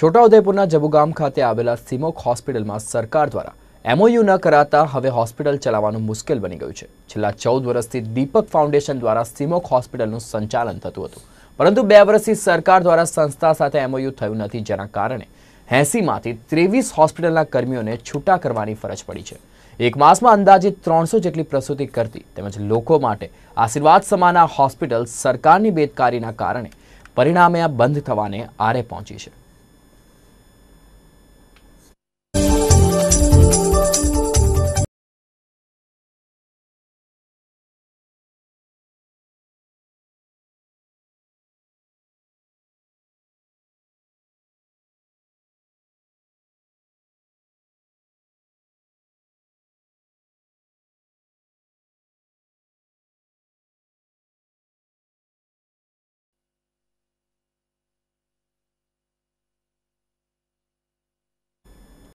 છોટાઉદેપુરના જબુગામ ખાતે આવેલા સિમોક હોસ્પિટલમાં સરકાર દ્વારા એમઓયુ ન કરાતા હવે હોસ્પિટલ ચલાવવાનું મુશ્કેલ બની ગયું છે છેલ્લા ચૌદ વર્ષથી દીપક ફાઉન્ડેશન દ્વારા સિમોક હોસ્પિટલનું સંચાલન થતું હતું પરંતુ બે વર્ષથી સરકાર દ્વારા સંસ્થા સાથે એમઓયુ થયું નથી જેના કારણે એંસીમાંથી ત્રેવીસ હોસ્પિટલના કર્મીઓને છૂટા કરવાની ફરજ પડી છે એક માસમાં અંદાજે ત્રણસો જેટલી પ્રસૂતિ કરતી તેમજ લોકો માટે આશીર્વાદ સમાના હોસ્પિટલ સરકારની બેદકારીના કારણે પરિણામે આ બંધ થવાને આરે પહોંચી છે